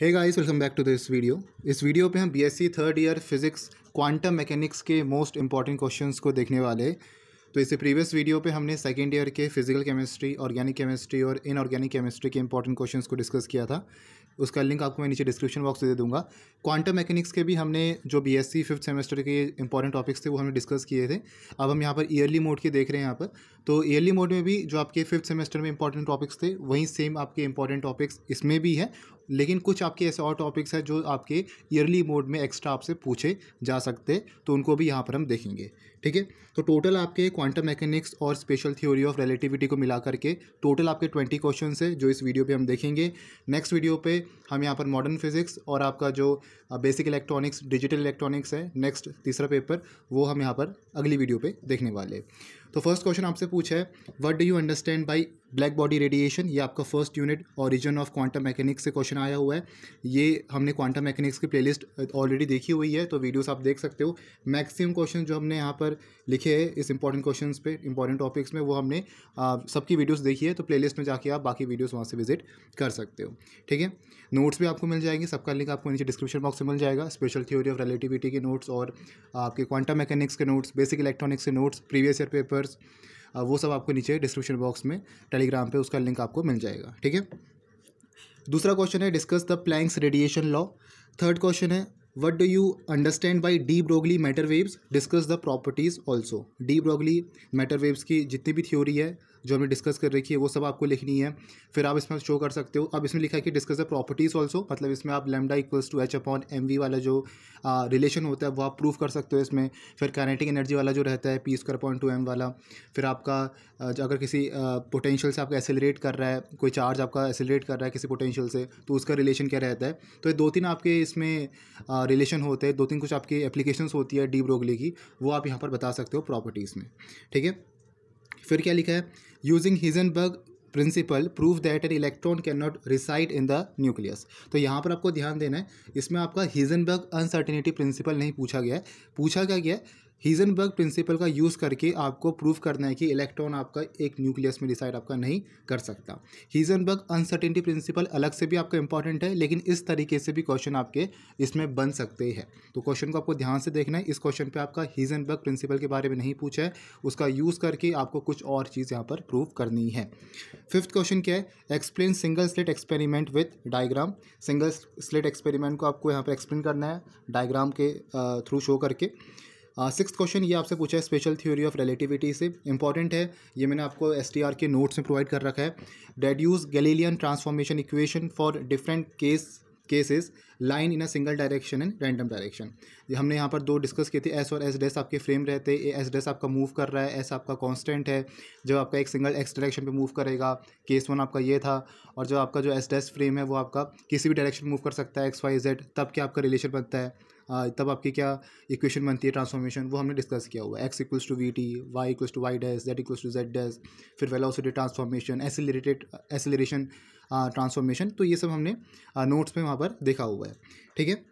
hey guys welcome back to this video इस video पे हम BSc third year physics quantum mechanics के most important questions को देखने वाले तो इससे प्रीवियस वीडियो पे हमने सेकेंड ईयर के फिजिकल केमिस्ट्री ऑर्गेनिक केमिस्ट्री और इनऑर्गेनिक केमिस्ट्री के इंपॉर्टेंट क्वेश्चन को डिस्कस किया था उसका लिंक आपको मैं नीचे डिस्क्रिप्शन बॉक्स दे दूंगा क्वांटम मैकेनिक्स के भी हमने जो B S C fifth semester के इंपॉर्टेंट टॉपिक्स थे वो हमने डिस्कस किए थे अब हम यहाँ पर ईयरली मोड के देख रहे हैं यहाँ पर तो ईयरली मोड में भी जो आपके फिफ्थ सेमेस्टर में इंपॉर्टेंट टॉपिक्स थे वहीं सेम आपके इंपॉर्टेंट टॉपिक्स इसमें भी है लेकिन कुछ आपके ऐसे और टॉपिक्स हैं जो आपके ईयरली मोड में एक्स्ट्रा आपसे पूछे जा सकते तो उनको भी यहाँ पर हम देखेंगे ठीक है तो टोटल आपके क्वांटम मैकेनिक्स और स्पेशल थ्योरी ऑफ रिलेटिविटी को मिला करके टोटल आपके ट्वेंटी क्वेश्चन है जो इस वीडियो पर हम देखेंगे नेक्स्ट वीडियो पर हम यहाँ पर मॉडर्न फिजिक्स और आपका जो बेसिक इलेक्ट्रॉनिक्स डिजिटल इलेक्ट्रॉनिक्स है नेक्स्ट तीसरा पेपर वो हम यहाँ पर अगली वीडियो पर देखने वाले तो फर्स्ट क्वेश्चन आपसे पूछा है what do you understand by black body radiation ये आपका first unit origin of quantum mechanics से क्वेश्चन आया हुआ है ये हमने क्वांटम मैकेनिक्स की प्लेलिस्ट ऑलरेडी देखी हुई है तो वीडियोस आप देख सकते हो मैक्सिमम क्वेश्चन जो हमने यहाँ पर लिखे हैं इस इंपॉर्टेंट क्वेश्चन पे इंपॉर्टेंट टॉपिक्स में वो हमने सबकी वीडियोज़ देखी है तो प्ले में जाके आप बाकी वीडियोज़ वहाँ से विजिट कर सकते हो ठीक है नोट्स भी आपको मिल जाएंगे सबका लिंक आपको नीचे डिस्क्रिप्शन बॉक्स में मिल जाएगा स्पेशल थ्योरी ऑफ रिलेटिविटी के नोट्स और आपके क्वांटम मैकेनिक्स के नोट्स बेसिक इलेक्ट्रॉनिक्स के notes previous year paper numbers uh, वो सब आपको नीचे डिस्क्रिप्शन बॉक्स में टेलीग्राम पे उसका लिंक आपको मिल जाएगा ठीक है दूसरा क्वेश्चन है discuss the Planck's radiation law third question है what do you understand by de Broglie matter waves discuss the properties also de Broglie matter waves की जितनी भी थ्योरी है जो हमने डिस्कस कर रखी है वो सब आपको लिखनी है फिर आप इसमें शो कर सकते हो अब इसमें लिखा है कि डिस्कस द प्रॉपर्टीज़ ऑल्सो मतलब इसमें आप lambda equals to h upon m v वाला जो रिलेशन होता है वो आप प्रूफ कर सकते हो इसमें फिर कैनेटिक एनर्जी वाला जो रहता है p square point two m वाला फिर आपका अगर किसी पोटेंशियल से आपका एसेलरेट कर रहा है कोई चार्ज आपका एसेलरेट कर रहा है किसी पोटेंशियल से तो उसका रिलेशन क्या रहता है तो ये दो तीन आपके इसमें रिलेशन होते हैं दो तीन कुछ आपकी एप्लीकेशंस होती है डी ब्रोगली की वो आप यहाँ पर बता सकते हो प्रॉपर्टीज़ में ठीक है फिर क्या लिखा है using Heisenberg principle prove that an electron can not reside in the nucleus तो यहाँ पर आपको ध्यान देना है इसमें आपका हिजनबर्ग अनसर्टिनिटी प्रिंसिपल नहीं पूछा गया है पूछा क्या गया है हीजनबर्ग प्रिंसिपल का यूज़ करके आपको प्रूफ करना है कि इलेक्ट्रॉन आपका एक न्यूक्लियस में डिसाइड आपका नहीं कर सकता हीजनबर्ग अनसर्टेनिटी प्रिंसिपल अलग से भी आपका इंपॉर्टेंट है लेकिन इस तरीके से भी क्वेश्चन आपके इसमें बन सकते हैं तो क्वेश्चन को आपको ध्यान से देखना है इस क्वेश्चन पर आपका हीजनबर्ग प्रिंसिपल के बारे में नहीं पूछा है उसका यूज़ करके आपको कुछ और चीज़ यहाँ पर प्रूव करनी है फिफ्थ क्वेश्चन क्या है explain single slit experiment with diagram single slit experiment को आपको यहाँ पर एक्सप्लेन करना है डायग्राम के थ्रू शो करके सिक्स क्वेश्चन ये आपसे पूछा है स्पेशल थ्योरी ऑफ रिलेटिविटी से इंपॉर्टेंट है ये मैंने आपको एस के नोट्स में प्रोवाइड कर रखा है use Galilean transformation equation for different case cases line in a single direction and random direction हमने यहाँ पर दो डिस्कस किए थे एस और एस डेस आपके फ्रेम रहते हैं एस डेस आपका मूव कर रहा है एस आपका कांस्टेंट है जब आपका एक सिंगल एक्स डायरेक्शन पे मूव करेगा केस वन आपका ये था और जब आपका जो एस डेस फ्रेम है वो आपका किसी भी डायरेक्शन मूव कर सकता है एक्स वाई जेड तब क्या आपका रिलेशन बनता है हाँ, तब आपकी क्या इक्वेशन बनती है ट्रांसफॉर्मेशन वो हमने डिस्कस किया हुआ है x equals to v t y equals to y dash z equals to z dash फिर velocity transformation accelerated acceleration transformation तो ये सब हमने नोट्स हाँ, में वहाँ पर देखा हुआ है ठीक है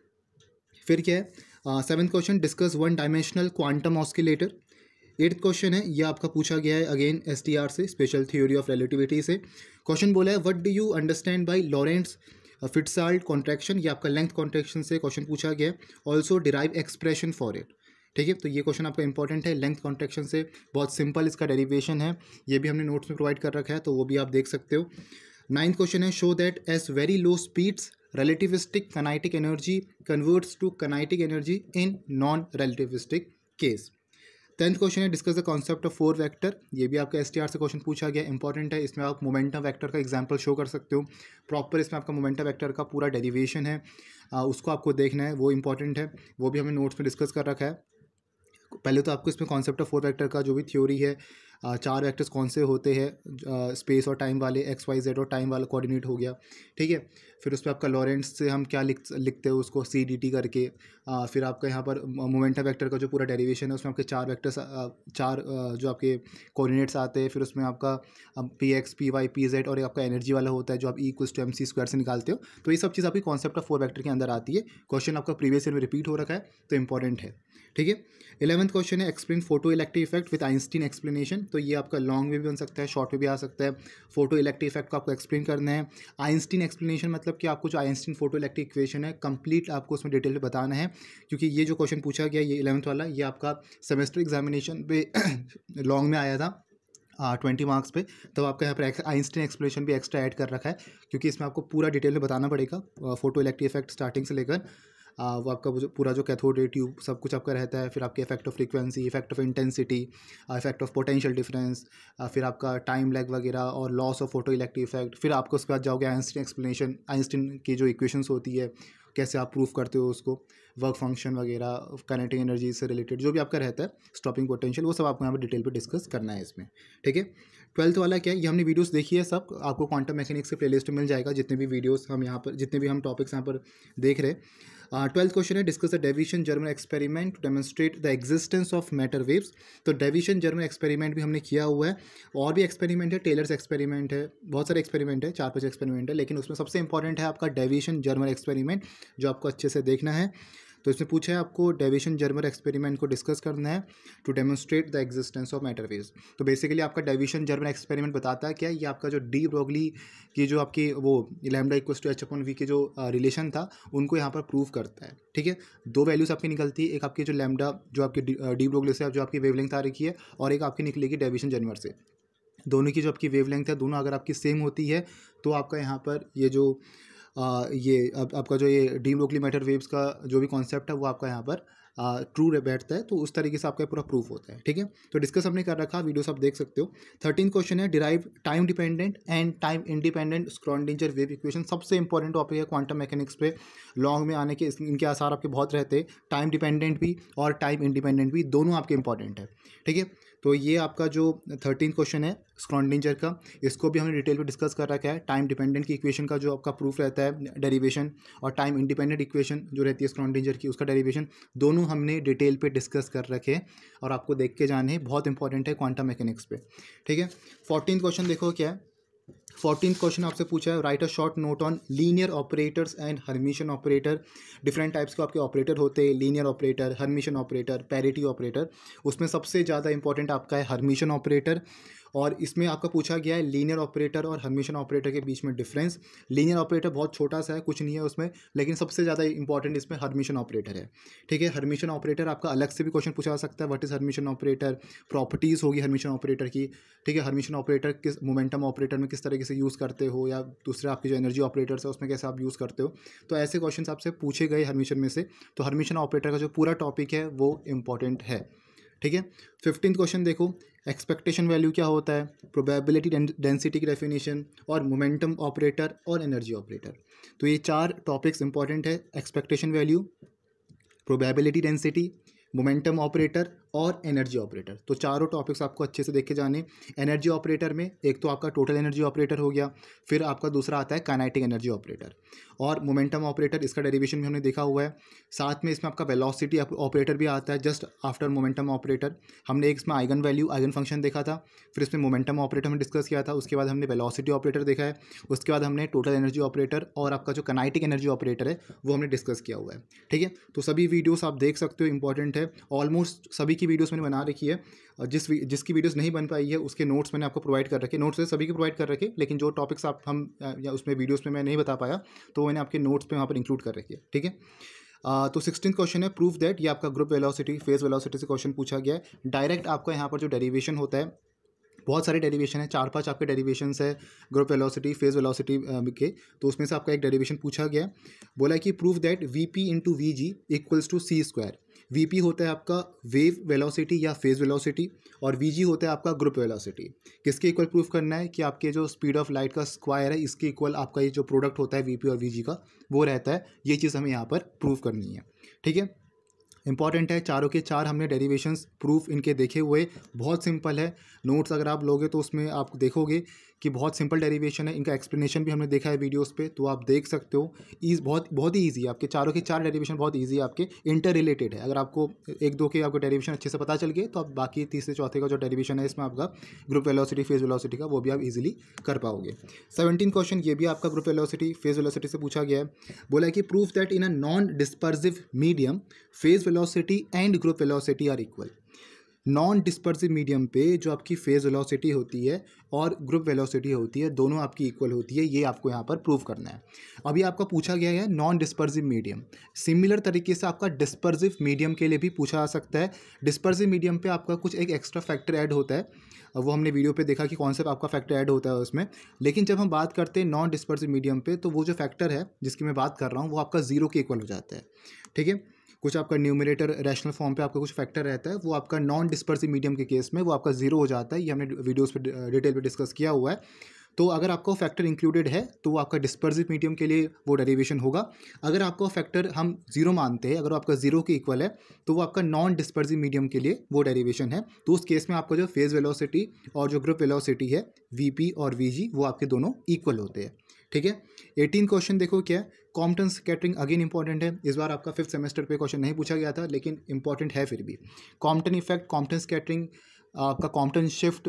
फिर क्या है seventh question discuss one dimensional quantum oscillator eighth question है यह आपका पूछा गया है अगेन एस से स्पेशल थ्योरी ऑफ रिलेटिविटी से क्वेश्चन बोला है what do you understand by Lorentz Fitzgerald contraction ये आपका लेंथ कॉन्ट्रैक्शन से क्वेश्चन पूछा गया also derive expression for it ठीक है तो ये क्वेश्चन आपका इंपॉर्टेंट है लेंथ कॉन्ट्रैक्शन से बहुत सिंपल इसका डेरिवेशन है ये भी हमने नोट्स में प्रोवाइड कर रखा है तो वो भी आप देख सकते हो नाइन्थ क्वेश्चन है show that as very low speeds relativistic kinetic energy converts to kinetic energy in non relativistic case tenth question है discuss the concept of four vector ये भी आपका एस से क्वेश्चन पूछा गया इंपॉर्टेंट है इसमें आप मोमेंटम वेक्टर का एग्जांपल शो कर सकते हो प्रॉपर इसमें आपका मोमेंटम वेक्टर का पूरा डेरिवेशन है आ, उसको आपको देखना है वो इंपॉर्टेंट है वो भी हमें नोट्स में डिस्कस कर रखा है पहले तो आपको इसमें कॉन्सेप्ट ऑफ फोर वैक्टर का जो भी थ्योरी है चार वैक्टर्स कौन से होते हैं स्पेस और टाइम वाले एक्स वाई जेड और टाइम वाला कोऑर्डिनेट हो गया ठीक है फिर उस पर आपका लॉरेंट्स से हम क्या लिख लिखते हैं उसको सी डी टी करके आ, फिर आपका यहाँ पर मोमेंटम वैक्टर का जो पूरा डेरिवेशन है उसमें आपके चार वैक्टर्स चार जो आपके कोऑर्डिनेट्स आते हैं फिर उसमें आपका p x p y p z और आपका एनर्जी वाला होता है जो आप ई कुछ टू एम सी स्क्वायर से निकालते हो तो ये सब चीज़ आपकी कॉन्सेप्ट ऑफ फोर वैक्टर के अंदर आती है क्वेश्चन आपका प्रीवियस ईयर में रिपीट हो रखा है तो इंपॉर्टेंट है ठीक है इलेवंथ क्वेश्चन है explain photoelectric effect with Einstein explanation तो ये आपका लॉन्ग में भी बन सकता है शॉर्ट में भी आ सकता है फोटो इलेक्ट्रिक इफेक्ट को आपको एक्सप्लेन करना है आइंस्टीन एक्सप्लेनेशन मतलब कि आपको जो आइंस्टीन फोटो इलेक्ट्रिक इक्वेशन है कंप्लीट आपको उसमें डिटेल में बताना है क्योंकि ये जो क्वेश्चन पूछा गया ये इलेवंथ वाला ये आपका सेमेस्टर एग्जामिनेशन पे लॉन्ग में आया था ट्वेंटी मार्क्स पे तो आपका यहाँ पर आइंस्टीन एक्सप्लेनेशन भी एक्स्ट्रा ऐड कर रखा है क्योंकि इसमें आपको पूरा डिटेल में बताना पड़ेगा फोटो इलेक्ट्रिक इफेक्ट स्टार्टिंग से लेकर वो आपका जो पूरा जो कैथोड रे ट्यूब सब कुछ आपका रहता है फिर आपके effect of frequency effect of intensity effect of potential difference फिर आपका टाइम लैग वगैरह और loss of photoelectric effect फिर आपको उसके बाद जाओगे आइंस्टीन एक्सप्लेनेशन आइंस्टीन की जो इक्वेशंस होती है कैसे आप प्रूफ करते हो उसको वर्क फंक्शन वगैरह कनेक्टिंग एनर्जी से रिलेटेड जो भी आपका रहता है स्टॉपिंग पोटेंशियल वो सब आपको यहाँ पर डिटेल पर डिस्कस करना है इसमें ठीक है ट्वेल्थ वाला क्या है ये हमने वीडियोस देखी है सब आपको क्वांटम मैकेनिक्स के प्लेलिस्ट में मिल जाएगा जितने भी वीडियोस हम यहाँ पर जितने भी हम टॉपिक्स यहाँ पर देख रहे हैं ट्वेल्थ uh, क्वेश्चन है discuss the Davisson Germer experiment to demonstrate the existence of matter waves तो डेविशन जर्मन एक्सपेरिमेंट भी हमने किया हुआ है और भी एक्सपेरिमेंट है टेलर्स एक्सपेरिमेंट है बहुत सारे एक्सपेरिमेंट है चार पाँच एक्सपेरिमेंट है लेकिन उसमें सबसे इंपॉर्टेंट है आपका डेविशन जर्मन एक्सपेरिमेंट जो आपको अच्छे से देखना है तो इसमें पूछा है आपको डेविशन जर्मर एक्सपेरिमेंट को डिस्कस करना है to demonstrate the existence of matter waves तो बेसिकली आपका डेविशन जर्मर एक्सपेरिमेंट बताता है क्या ये आपका जो डी ब्रोगली की जो आपकी वो lambda equals to h upon v के जो रिलेशन था उनको यहाँ पर प्रूव करता है ठीक है दो वैल्यूज़ आपकी निकलती है एक आपकी जो लैमडा जो आपकी डी ब्रोगली से जो आपकी वेवलेंथ आ रही है और एक आपकी निकलेगी डेविशन जर्मर से दोनों की जो आपकी वेवलेंथ है दोनों अगर आपकी सेम होती है तो आपका यहाँ पर ये जो ये आप, आपका जो ये डीम लोकली मैटर वेव्स का जो भी कॉन्सेप्ट है वो आपका यहाँ पर ट्रू बैठता है तो उस तरीके से आपका पूरा प्रूफ होता है ठीक है तो डिस्कस हमने कर रखा वीडियोस आप देख सकते हो थर्टीन क्वेश्चन है derive time dependent and time independent Schrodinger wave equation सबसे इंपॉर्टेंट टॉपिक है क्वांटम मैकेनिक्स पे लॉन्ग में आने के इनके आसार आपके बहुत रहते हैं टाइम डिपेंडेंट भी और टाइम इंडिपेंडेंट भी दोनों आपके इंपॉर्टेंट है ठीक है तो ये आपका जो थर्टीन क्वेश्चन है स्क्रॉन्डिंजर का इसको भी हमने डिटेल में डिस्कस कर रखा है टाइम डिपेंडेंट की इक्वेशन का जो आपका प्रूफ रहता है डेरिवेशन और टाइम इंडिपेंडेंट इक्वेशन जो रहती है स्क्रॉन्डिंजर की उसका डेरिवेशन दोनों दोनों हमने डिटेल पे डिस्कस कर रखे और आपको देख के जाने बहुत इंपॉर्टेंट है क्वांटम मैकेनिक्स पे ठीक है फोर्टीन क्वेश्चन देखो क्या है फोर्टीन क्वेश्चन आपसे पूछा है write a short note on linear operators and Hermitian operator different types के आपके ऑपरेटर होते हैं linear operator Hermitian operator parity operator उसमें सबसे ज़्यादा इंपॉर्टेंट आपका है हरमिशन ऑपरेटर और इसमें आपका पूछा गया है लीनियर ऑपरेटर और हमेशन ऑपरेटर के बीच में डिफरेंस लीनियर ऑपरेटर बहुत छोटा सा है कुछ नहीं है उसमें लेकिन सबसे ज़्यादा इंपॉर्टेंट इसमें हरमिशन ऑपरेटर है ठीक है हरमिशन ऑपरेटर आपका अलग से भी क्वेश्चन पूछा जा सकता है what is Hermitian operator properties होगी हरमिशन ऑपरेटर की ठीक है हरमिशन ऑपरेटर किस मोमेंटम ऑपरेटर में किस तरीके से यूज़ करते हो या दूसरे आपके जो एनर्जी ऑपरेटर्स है उसमें कैसे आप यूज़ करते हो तो ऐसे क्वेश्चन आपसे पूछे गए हरमिशन में से तो हरमिशन ऑपरेटर का जो पूरा टॉपिक है वो इम्पॉर्टेंट है ठीक है फिफ्टींथ क्वेश्चन देखो एक्सपेक्टेशन वैल्यू क्या होता है प्रोबेबिलिटी डेंसिटी की डेफिनेशन और मोमेंटम ऑपरेटर और एनर्जी ऑपरेटर तो ये चार टॉपिक्स इंपॉर्टेंट है expectation value probability density momentum operator और एनर्जी ऑपरेटर तो चारों टॉपिक्स आपको अच्छे से देखे जाने एनर्जी ऑपरेटर में एक तो आपका टोटल एनर्जी ऑपरेटर हो गया फिर आपका दूसरा आता है काइनेटिक एनर्जी ऑपरेटर और मोमेंटम ऑपरेटर इसका डेरिवेशन भी हमने देखा हुआ है साथ में इसमें आपका वेलोसिटी ऑपरेटर भी आता है जस्ट आफ्टर मोमेंटम ऑपरेटर हमने एक इसमें आइगन वैल्यू आइगन फंक्शन देखा था फिर इसमें मोमेंटम ऑपरेटर हमने डिस्कस किया था उसके बाद हमने वेलोसिटी ऑपरेटर देखा है उसके बाद हमने टोटल एनर्जी ऑपरेटर और आपका जो कनाइटिक एनर्जी ऑपरेटर है वो हमने डिस्कस किया हुआ है ठीक है तो सभी वीडियोज आप देख सकते हो इंपॉर्टेंट है ऑलमोस्ट सभी की वीडियोस मैंने बना रखी है जिस जिसकी वीडियोस नहीं बन पाई है उसके नोट्स मैंने आपको प्रोवाइड कर रखे नोट्स सभी के प्रोवाइड कर रखे लेकिन जो टॉपिक्स आप हम या उसमें वीडियोज़ में मैं नहीं बता पाया तो मैंने आपके नोट्स पर वहाँ पर इंक्लूड कर रखी है ठीक है तो सिक्सटीन क्वेश्चन है प्रूफ दैट ये आपका ग्रुप वेलोसिटी फेज वेलोसिटी से क्वेश्चन पूछा गया है डायरेक्ट आपका यहाँ पर जो डेरीवेशन होता है बहुत सारे डेरिवेशन है चार पांच आपके डेरिवेशन है ग्रुप वेलोसिटी फेज वेलोसिटी के तो उसमें से आपका एक डेरिवेशन पूछा गया बोला कि proof that v p into v g equals to c square v होता है आपका वेव वेलोसिटी या फेज वेलोसिटी और वी होता है आपका ग्रुप वेलोसिटी किसके इक्वल प्रूफ करना है कि आपके जो स्पीड ऑफ लाइट का स्क्वायर है इसके इक्वल आपका ये जो प्रोडक्ट होता है वी और वी का वो रहता है ये चीज़ हमें यहाँ पर प्रूफ करनी है ठीक है इंपॉर्टेंट है चारों के चार हमने डेरिवेशंस प्रूफ इनके देखे हुए बहुत सिंपल है नोट्स अगर आप लोगे तो उसमें आप देखोगे कि बहुत सिंपल डेरिवेशन है इनका एक्सप्लेनेशन भी हमने देखा है वीडियोस पे तो आप देख सकते हो ईज बहुत बहुत ही ईजी है आपके चारों के चार डेरिवेशन बहुत ईजी है आपके इंटर रिलेटेड है अगर आपको एक दो के आपको डेरिवेशन अच्छे से पता चल गए तो आप बाकी तीसरे चौथे का जो डेरिवेशन है इसमें आपका ग्रुप वेलोसिटी फेज वेलोसिटी का वो भी आप इजीली कर पाओगे सेवनटीन क्वेश्चन ये भी आपका ग्रुप वेलोसिटी फेज वेलोसिटी से पूछा गया है बोला कि proof that in a non dispersive medium phase velocity and group velocity are equal non dispersive medium पे जो आपकी फेज़ वेलोसिटी होती है और ग्रुप वेलोसिटी होती है दोनों आपकी इक्वल होती है ये आपको यहाँ पर प्रूव करना है अभी आपका पूछा गया है नॉन डिस्पर्सिव मीडियम सिमिलर तरीके से आपका डिस्पर्सिव मीडियम के लिए भी पूछा जा सकता है डिस्पर्सिव मीडियम पे आपका कुछ एक एक्स्ट्रा फैक्टर ऐड होता है वो हमने वीडियो पे देखा कि कौन सा आपका फैक्टर ऐड होता है उसमें लेकिन जब हम बात करते हैं नॉन डिस्पर्सिव मीडियम पे तो वो जो फैक्टर है जिसकी मैं बात कर रहा हूँ वो आपका जीरो के इक्वल हो जाता है ठीक है कुछ आपका न्यूमिनेटर रैशनल फॉर्म पे आपका कुछ फैक्टर रहता है वो आपका नॉन डिस्पर्सिव मीडियम के केस में वो आपका जीरो हो जाता है ये हमने वीडियोस पे डिटेल पे डिस्कस किया हुआ है तो अगर आपका फैक्टर इंक्लूडेड है तो वो आपका डिस्पर्सिव मीडियम के लिए वो डेरिवेशन होगा अगर आपका फैक्टर हम जीरो मानते हैं अगर आपका जीरो के इक्वल है तो वो आपका नॉन डिस्पर्सिव मीडियम के लिए वो डेरिवेशन है तो उस केस में आपका जो फेज वेलोसिटी और जो ग्रुप वेलोसिटी है पी और जी वो आपके दोनों इक्वल होते हैं ठीक है एटीन क्वेश्चन देखो क्या है कॉम्पटेंस कैटरिंग अगेन इंपॉर्टेंट है इस बार आपका फिफ्थ सेमेस्टर पे क्वेश्चन नहीं पूछा गया था लेकिन इंपॉर्टेंट है फिर भी कॉम्पटन इफेक्ट कॉम्पटेंस कैटरिंग आपका कॉम्पटन शिफ्ट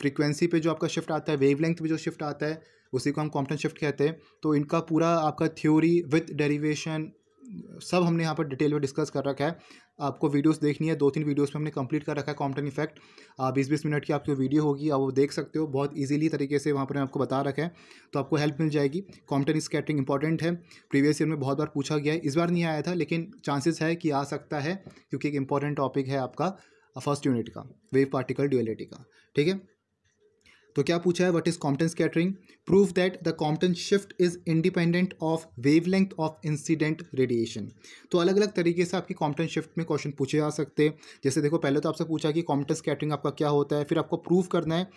फ्रीक्वेंसी पे जो आपका शिफ्ट आता है वेवलेंथ पे जो शिफ्ट आता है उसी को हम कॉम्पटन शिफ्ट कहते हैं तो इनका पूरा आपका थ्योरी विथ डेरीवेशन सब हमने यहाँ पर डिटेल में डिस्कस कर रखा है आपको वीडियोस देखनी है दो तीन वीडियोस में हमने कंप्लीट कर रखा है कॉम्पटन इफेक्ट बीस बीस मिनट की आपकी वीडियो होगी आप वो देख सकते हो बहुत इजीली तरीके से वहाँ पर मैं आपको बता रखा है तो आपको हेल्प मिल जाएगी कॉम्पटन स्कैटरिंग इंपॉर्टेंट है प्रीवियस ईयर में बहुत बार पूछा गया है इस बार नहीं आया था लेकिन चांसेस है कि आ सकता है क्योंकि एक इंपॉर्टेंट टॉपिक है आपका फर्स्ट यूनिट का वेव पार्टिकल ड्यूएलिटी का ठीक है तो क्या पूछा है what is Compton scattering prove that the Compton shift is independent of wavelength of incident radiation तो अलग अलग तरीके से आपकी कॉम्पटन शिफ्ट में क्वेश्चन पूछे जा सकते जैसे देखो पहले तो आपसे पूछा कि कॉम्पटन स्कैटरिंग आपका क्या होता है फिर आपको प्रूव करना है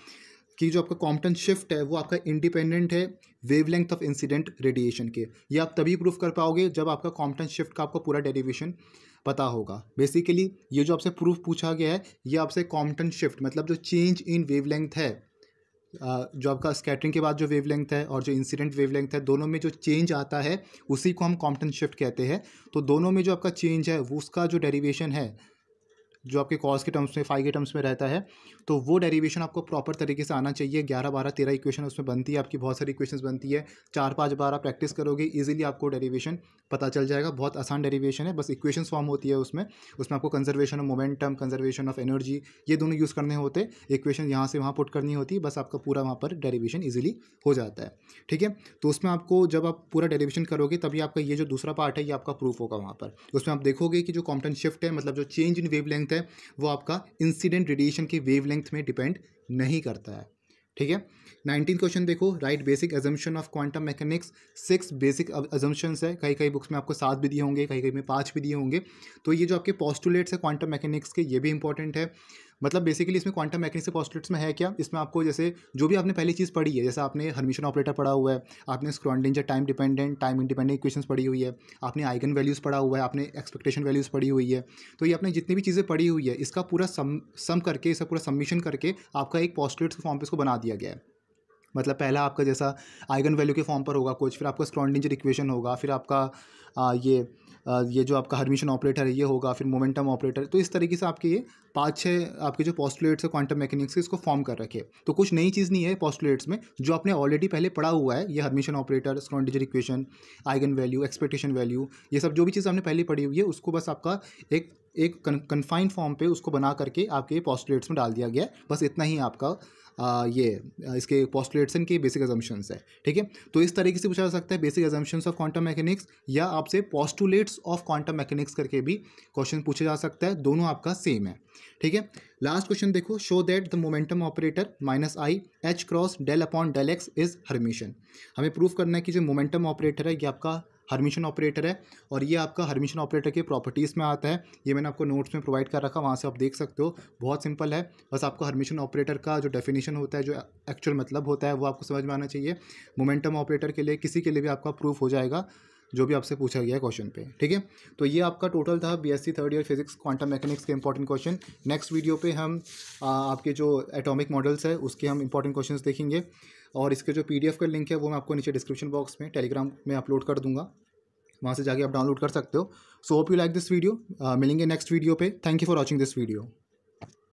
कि जो आपका कॉम्पटन शिफ्ट है वो आपका इंडिपेंडेंट है वेवलेंथ ऑफ इंसिडेंट रेडिएशन के ये आप तभी प्रूफ कर पाओगे जब आपका कॉम्पटन शिफ्ट का आपको पूरा डेरिवेशन पता होगा बेसिकली ये जो आपसे प्रूफ पूछा गया है ये आपसे कॉम्पटन शिफ्ट मतलब जो चेंज इन वेवलेंथ है जो आपका स्कैटरिंग के बाद जो वेवलेंथ है और जो इंसिडेंट वेवलेंथ है दोनों में जो चेंज आता है उसी को हम कॉम्पटन शिफ्ट कहते हैं तो दोनों में जो आपका चेंज है वो उसका जो डेरिवेशन है जो आपके कॉस के टर्म्स में फाइव के टर्म्स में रहता है तो वो डेरिवेशन आपको प्रॉपर तरीके से आना चाहिए ग्यारह बारह तेरह इक्वेशन उसमें बनती है आपकी बहुत सारी इक्वेशन बनती है चार पाँच बार आप प्रैक्टिस करोगे ईजिली आपको डेरिवेशन पता चल जाएगा बहुत आसान डेरिवेशन है बस इक्वेशन फॉर्म होती है उसमें उसमें आपको conservation of momentum conservation of energy ये दोनों यूज़ करने होते इक्वेशन यहाँ से वहाँ पुट करनी होती है बस आपका पूरा वहाँ पर डेरीवेशन ईजिली हो जाता है ठीक है तो उसमें आपको जब आप पूरा डेरीवेशन करोगे तभी आपका ये जो दूसरा पार्ट है ये आपका प्रूफ होगा वहाँ पर उसमें आप देखोगे कि जो कॉम्पटन शिफ्ट है मतलब जो चेंज इन वेव लेंथ है वो आपका इंसिडेंट रेडिएशन की वेव में डिपेंड नहीं करता है ठीक है नाइनटीन क्वेश्चन देखो write basic assumption of quantum mechanics six basic assumptions है कई कई बुक्स में आपको सात भी दिए होंगे कहीं कहीं में पांच भी दिए होंगे तो ये जो आपके पॉस्टुलेट्स है क्वांटम मैकेनिक्स के ये भी इंपॉर्टेंट है मतलब बेसिकली इसमें क्वांटम मैकेनिक्स पॉस्टलेट्स में है क्या इसमें आपको जैसे जो भी आपने पहली चीज़ पढ़ी है जैसे आपने हर्मिशन ऑपरेटर पढ़ा हुआ है आपने Schrodinger time dependent time independent equation पढ़ी हुई है आपने आइगन वैल्यूज़ पढ़ा हुआ है आपने एक्सपेक्टेशन वैल्यूज़ पढ़ी हुई है तो ये आपने जितनी भी चीज़ें पढ़ी हुई है इसका पूरा सम सम करके इसका पूरा सबमिशन करके आपका एक पॉस्टलेट्स के फॉर्म पर इसको बना दिया गया है मतलब पहला आपका जैसा आइगन वैल्यू के फॉर्म पर होगा कुछ फिर आपका स्क्रॉन्डिंग इक्वेशन होगा फिर आपका आ, ये ये जो आपका हरमिशन ऑपरेटर है ये होगा फिर मोमेंटम ऑपरेटर तो इस तरीके से आपके ये पाँच छः आपके जो पॉस्टुलेट्स है क्वांटम मैकेनिक्स के इसको फॉर्म कर रखे तो कुछ नई चीज़ नहीं है पॉस्टुलेट्स में जो आपने ऑलरेडी पहले पढ़ा हुआ है ये Hermitian operator Schrodinger equation eigen value expectation value ये सब जो भी चीज़ हमने पहले पढ़ी हुई है उसको बस आपका एक एक कन्फाइंड फॉर्म पे उसको बना करके आपके पॉस्टुलेट्स में डाल दिया गया है बस इतना ही आपका ये इसके पॉस्टुलेट्सन के बेसिक एजम्पन्स है ठीक है तो इस तरीके से पूछा जा सकता है basic assumptions of quantum mechanics या आपसे पॉस्टुलेट्स ऑफ क्वांटम मैकेनिक्स करके भी क्वेश्चन पूछा जा सकता है दोनों आपका सेम है ठीक है लास्ट क्वेश्चन देखो show that the momentum operator minus i h cross del upon del x is Hermitian हमें प्रूफ करना है कि जो मोमेंटम ऑपरेटर है ये आपका हर्मिशन ऑपरेटर है और ये आपका हर्मिशन ऑपरेटर के प्रॉपर्टीज़ में आता है ये मैंने आपको नोट्स में प्रोवाइड कर रखा वहाँ से आप देख सकते हो बहुत सिंपल है बस आपको हर्मिशन ऑपरेटर का जो डेफिनेशन होता है जो एक्चुअल मतलब होता है वो आपको समझ में आना चाहिए मोमेंटम ऑपरेटर के लिए किसी के लिए भी आपका प्रूफ हो जाएगा जो भी आपसे पूछा गया है क्वेश्चन पे ठीक है तो ये आपका टोटल था BSc third year physics quantum mechanics के इंपॉर्टेंट क्वेश्चन नेक्स्ट वीडियो पे हम आ, आपके जो एटॉमिक मॉडल्स है उसके हम इंपॉर्टेंट क्वेश्चंस देखेंगे और इसके जो पी का लिंक है वो मैं आपको नीचे डिस्क्रिप्शन बॉक्स में टेलीग्राम में अपलोड कर दूँगा वहाँ से जाके आप डाउनलोड कर सकते हो so hope you like this video मिलेंगे नेक्स्ट वीडियो पे thank you for watching this video